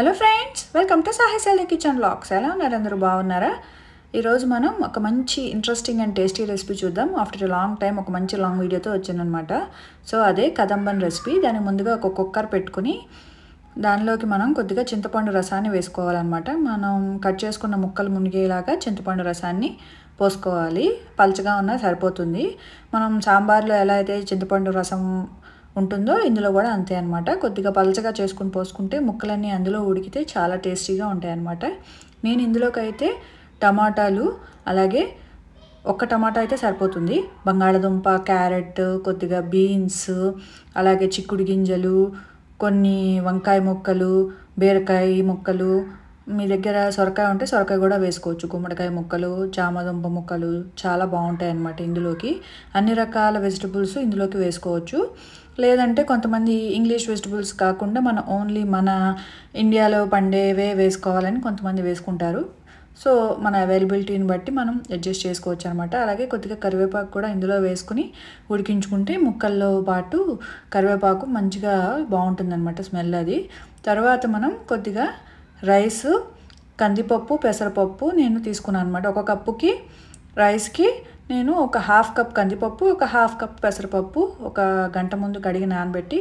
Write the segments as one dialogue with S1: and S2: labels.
S1: hello friends welcome to Sahishali kitchen vlogs ఎలా ఉన్నారు అందరూ బాగున్నారా ఈరోజు మనం ఒక మంచి ఇంట్రెస్టింగ్ అండ్ టేస్టీ రెసిపీ చూద్దాం ఆఫ్టర్ లాంగ్ టైం ఒక మంచి లాంగ్ వీడియోతో అనమాట సో అదే కదంబన్ రెసిపీ దాని ముందుగా ఒక కుక్కర్ పెట్టుకుని దానిలోకి మనం కొద్దిగా చింతపండు రసాన్ని వేసుకోవాలన్నమాట మనం కట్ చేసుకున్న ముక్కలు మునిగేలాగా చింతపండు రసాన్ని పోసుకోవాలి పలచగా ఉన్నా సరిపోతుంది మనం సాంబార్లో ఎలా అయితే చింతపండు రసం ఉంటుందో ఇందులో కూడా అంతే అనమాట కొద్దిగా పలచగా చేసుకుని పోసుకుంటే ముక్కలన్నీ అందులో ఉడికితే చాలా టేస్టీగా ఉంటాయి అనమాట నేను ఇందులోకైతే టమాటాలు అలాగే ఒక్క టమాటా అయితే సరిపోతుంది బంగాళదుంప క్యారెట్ కొద్దిగా బీన్స్ అలాగే చిక్కుడు గింజలు కొన్ని వంకాయ ముక్కలు బీరకాయ మొక్కలు మీ దగ్గర సొరకాయ ఉంటే సొరకాయ కూడా వేసుకోవచ్చు గుమ్మడికాయ ముక్కలు చామదుంప ముక్కలు చాలా బాగుంటాయి అన్నమాట ఇందులోకి అన్ని రకాల వెజిటబుల్స్ ఇందులోకి వేసుకోవచ్చు లేదంటే కొంతమంది ఇంగ్లీష్ వెజిటబుల్స్ కాకుండా మన ఓన్లీ మన ఇండియాలో పండేవే వేసుకోవాలని కొంతమంది వేసుకుంటారు సో మన అవైలబిలిటీని బట్టి మనం అడ్జస్ట్ చేసుకోవచ్చు అనమాట అలాగే కొద్దిగా కరివేపాకు కూడా ఇందులో వేసుకుని ఉడికించుకుంటే ముక్కల్లో పాటు కరివేపాకు మంచిగా బాగుంటుంది అనమాట స్మెల్ అది తర్వాత మనం కొద్దిగా రైస్ కందిపప్పు పెసరపప్పు నేను తీసుకున్నాను అనమాట ఒక కప్పుకి రైస్కి నేను ఒక హాఫ్ కప్ కందిపప్పు ఒక హాఫ్ కప్ పెసరపప్పు ఒక గంట ముందు కడిగి నానబెట్టి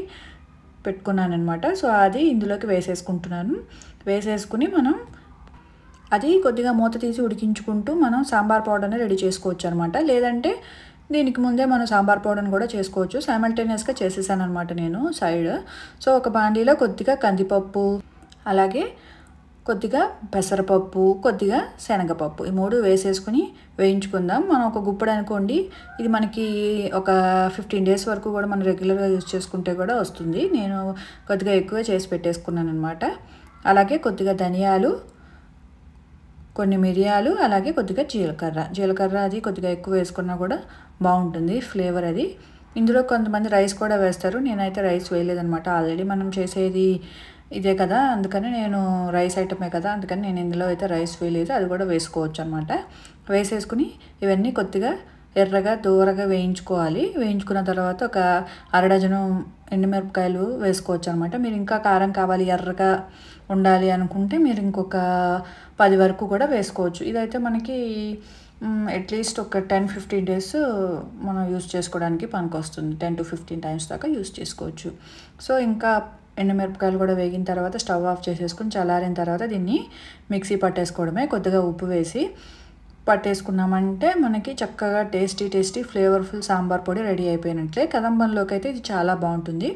S1: పెట్టుకున్నాను అనమాట సో అది ఇందులోకి వేసేసుకుంటున్నాను వేసేసుకుని మనం అది కొద్దిగా మూత తీసి ఉడికించుకుంటూ మనం సాంబార్ పౌడర్ని రెడీ చేసుకోవచ్చు అనమాట లేదంటే దీనికి ముందే మనం సాంబార్ పౌడర్ని కూడా చేసుకోవచ్చు సైమల్టేనియస్గా చేసేసాను అనమాట నేను సైడ్ సో ఒక బాండీలో కొద్దిగా కందిపప్పు అలాగే కొద్దిగా పెసరపప్పు కొద్దిగా శనగపప్పు ఈ మూడు వేసేసుకుని వేయించుకుందాం మనం ఒక గుప్పుడు అనుకోండి ఇది మనకి ఒక ఫిఫ్టీన్ డేస్ వరకు కూడా మనం రెగ్యులర్గా యూజ్ చేసుకుంటే కూడా వస్తుంది నేను కొద్దిగా ఎక్కువ చేసి పెట్టేసుకున్నాను అనమాట అలాగే కొద్దిగా ధనియాలు కొన్ని మిరియాలు అలాగే కొద్దిగా జీలకర్ర జీలకర్ర అది కొద్దిగా ఎక్కువ వేసుకున్నా కూడా బాగుంటుంది ఫ్లేవర్ అది ఇందులో కొంతమంది రైస్ కూడా వేస్తారు నేనైతే రైస్ వేయలేదనమాట ఆల్రెడీ మనం చేసేది ఇదే కదా అందుకని నేను రైస్ ఐటమే కదా అందుకని నేను ఇందులో అయితే రైస్ వేయలేదు అది కూడా వేసుకోవచ్చు అనమాట వేసేసుకుని ఇవన్నీ కొద్దిగా ఎర్రగా దూరగా వేయించుకోవాలి వేయించుకున్న తర్వాత ఒక అరడజను ఎండుమిరపకాయలు వేసుకోవచ్చు అనమాట మీరు ఇంకా కారం కావాలి ఎర్రగా ఉండాలి అనుకుంటే మీరు ఇంకొక పది వరకు కూడా వేసుకోవచ్చు ఇదైతే మనకి అట్లీస్ట్ ఒక టెన్ ఫిఫ్టీన్ డేస్ మనం యూస్ చేసుకోవడానికి పనికి వస్తుంది టెన్ టు ఫిఫ్టీన్ టైమ్స్ దాకా యూస్ చేసుకోవచ్చు సో ఇంకా ఎండమిరపకాయలు కూడా వేగిన తర్వాత స్టవ్ ఆఫ్ చేసేసుకుని చల్లారిన తర్వాత దీన్ని మిక్సీ పట్టేసుకోవడమే కొద్దిగా ఉప్పు వేసి పట్టేసుకున్నామంటే మనకి చక్కగా టేస్టీ టేస్టీ ఫ్లేవర్ఫుల్ సాంబార్ పొడి రెడీ అయిపోయినట్లే కదంబంలోకి అయితే ఇది చాలా బాగుంటుంది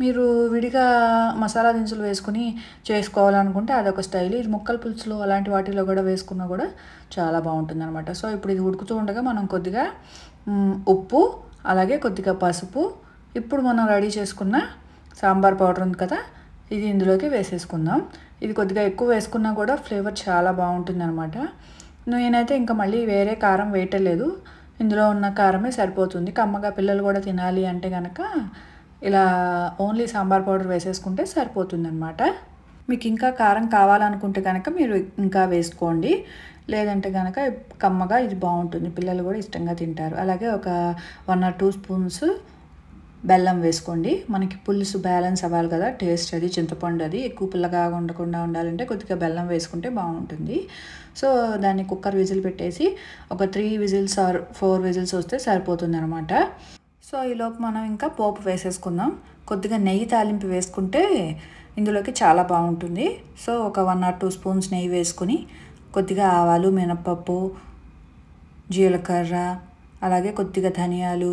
S1: మీరు విడిగా మసాలా దినుసులు వేసుకుని చేసుకోవాలనుకుంటే అదొక స్టైల్ ఇది ముక్కల పులుసులు అలాంటి వాటిలో కూడా వేసుకున్నా కూడా చాలా బాగుంటుంది అనమాట సో ఇప్పుడు ఇది ఉడుకుతూ ఉండగా మనం కొద్దిగా ఉప్పు అలాగే కొద్దిగా పసుపు ఇప్పుడు మనం రెడీ చేసుకున్న సాంబార్ పౌడర్ ఉంది కదా ఇది ఇందులోకి వేసేసుకుందాం ఇది కొద్దిగా ఎక్కువ వేసుకున్నా కూడా ఫ్లేవర్ చాలా బాగుంటుంది అనమాట నేనైతే ఇంకా మళ్ళీ వేరే కారం వేయటలేదు ఇందులో ఉన్న కారమే సరిపోతుంది కమ్మగా పిల్లలు కూడా తినాలి అంటే కనుక ఇలా ఓన్లీ సాంబార్ పౌడర్ వేసేసుకుంటే సరిపోతుంది అనమాట మీకు ఇంకా కారం కావాలనుకుంటే కనుక మీరు ఇంకా వేసుకోండి లేదంటే కనుక కమ్మగా ఇది బాగుంటుంది పిల్లలు కూడా ఇష్టంగా తింటారు అలాగే ఒక వన్ ఆర్ టూ స్పూన్స్ బెల్లం వేసుకోండి మనకి పులుసు బ్యాలెన్స్ అవ్వాలి కదా టేస్ట్ అది చింతపండు అది ఎక్కువ పుల్లగా ఉండకుండా ఉండాలంటే కొద్దిగా బెల్లం వేసుకుంటే బాగుంటుంది సో దాన్ని కుక్కర్ విజిల్ పెట్టేసి ఒక three whistles or four whistles వస్తే సరిపోతుంది అనమాట సో ఈలోపు మనం ఇంకా పోపు వేసేసుకుందాం కొద్దిగా నెయ్యి తాలింపు వేసుకుంటే ఇందులోకి చాలా బాగుంటుంది సో ఒక వన్ ఆర్ టూ స్పూన్స్ నెయ్యి వేసుకుని కొద్దిగా ఆవాలు మినపప్పు జీలకర్ర అలాగే కొద్దిగా ధనియాలు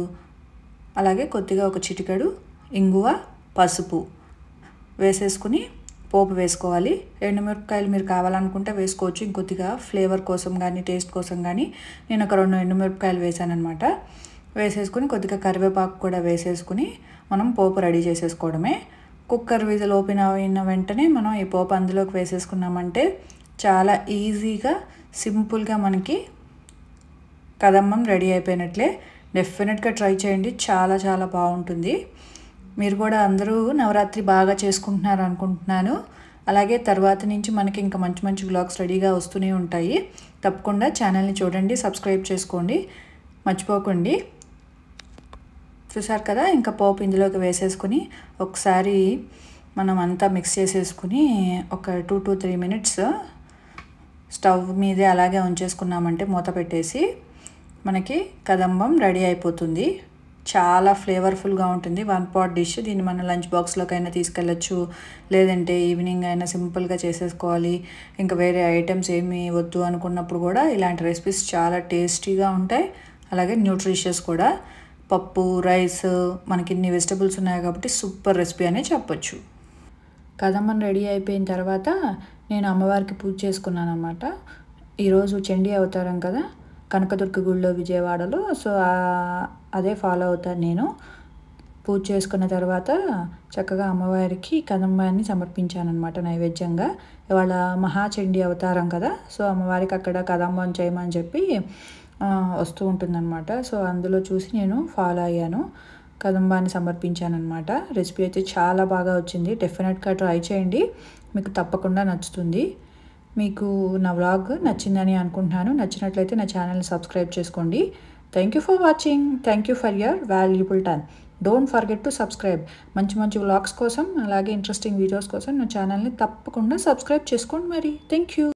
S1: అలాగే కొద్దిగా ఒక చిటికెడు ఇంగువ పసుపు వేసేసుకుని పోపు వేసుకోవాలి ఎండుమిరపకాయలు మీరు కావాలనుకుంటే వేసుకోవచ్చు ఇంకొద్దిగా ఫ్లేవర్ కోసం కానీ టేస్ట్ కోసం కానీ నేను ఒక రెండు ఎండుమిరపకాయలు అనమాట వేసేసుకుని కొద్దిగా కరివేపాకు కూడా వేసేసుకుని మనం పోపు రెడీ చేసేసుకోవడమే కుక్కర్ విజల్ ఓపెన్ అయిన వెంటనే మనం ఈ పోపు అందులోకి వేసేసుకున్నామంటే చాలా ఈజీగా సింపుల్గా మనకి కదమ్మం రెడీ అయిపోయినట్లే డెఫినెట్గా ట్రై చేయండి చాలా చాలా బాగుంటుంది మీరు కూడా అందరూ నవరాత్రి బాగా చేసుకుంటున్నారు అనుకుంటున్నాను అలాగే తర్వాత నుంచి మనకి ఇంకా మంచి మంచి బ్లాగ్స్ రెడీగా వస్తూనే ఉంటాయి తప్పకుండా ఛానల్ని చూడండి సబ్స్క్రైబ్ చేసుకోండి మర్చిపోకండి చూసారు కదా ఇంకా పోపు ఇందులోకి వేసేసుకుని ఒకసారి మనం అంతా మిక్స్ చేసేసుకుని ఒక two to three minutes stove మీదే అలాగే ఉంచేసుకున్నామంటే మూత పెట్టేసి మనకి కదంబం రెడీ అయిపోతుంది చాలా ఫ్లేవర్ఫుల్గా ఉంటుంది వన్ పాట్ డిష్ దీన్ని మనం లంచ్ బాక్స్లోకైనా తీసుకెళ్ళచ్చు లేదంటే ఈవినింగ్ అయినా సింపుల్గా చేసేసుకోవాలి ఇంకా వేరే ఐటమ్స్ ఏమి వద్దు అనుకున్నప్పుడు కూడా ఇలాంటి రెసిపీస్ చాలా టేస్టీగా ఉంటాయి అలాగే న్యూట్రిషియస్ కూడా పప్పు రైస్ మనకి ఇన్ని వెజిటబుల్స్ ఉన్నాయి కాబట్టి సూపర్ రెసిపీ అనే చెప్పచ్చు కదమ్మం రెడీ అయిపోయిన తర్వాత నేను అమ్మవారికి పూజ చేసుకున్నాను అనమాట ఈరోజు చండీ అవతారం కదా కనకదుర్గ గుడిలో విజయవాడలో సో అదే ఫాలో అవుతాను నేను పూజ చేసుకున్న తర్వాత చక్కగా అమ్మవారికి కదంబాన్ని సమర్పించానమాట నైవేద్యంగా ఇవాళ మహాచండి అవతారం కదా సో అమ్మవారికి అక్కడ కదంబం చేయమని చెప్పి వస్తూ ఉంటుందన్నమాట సో అందులో చూసి నేను ఫాలో అయ్యాను కదంబాన్ని సమర్పించానమాట రెసిపీ అయితే చాలా బాగా వచ్చింది డెఫినెట్గా ట్రై చేయండి మీకు తప్పకుండా నచ్చుతుంది మీకు నా వ్లాగ్ నచ్చిందని అనుకుంటున్నాను నచ్చినట్లయితే నా ఛానల్ని సబ్స్క్రైబ్ చేసుకోండి thank you for watching thank you for your valuable time don't forget to subscribe మంచి మంచి వ్లాగ్స్ కోసం అలాగే ఇంట్రెస్టింగ్ వీడియోస్ కోసం నా ఛానల్ని తప్పకుండా సబ్స్క్రైబ్ చేసుకోండి మరి థ్యాంక్ యూ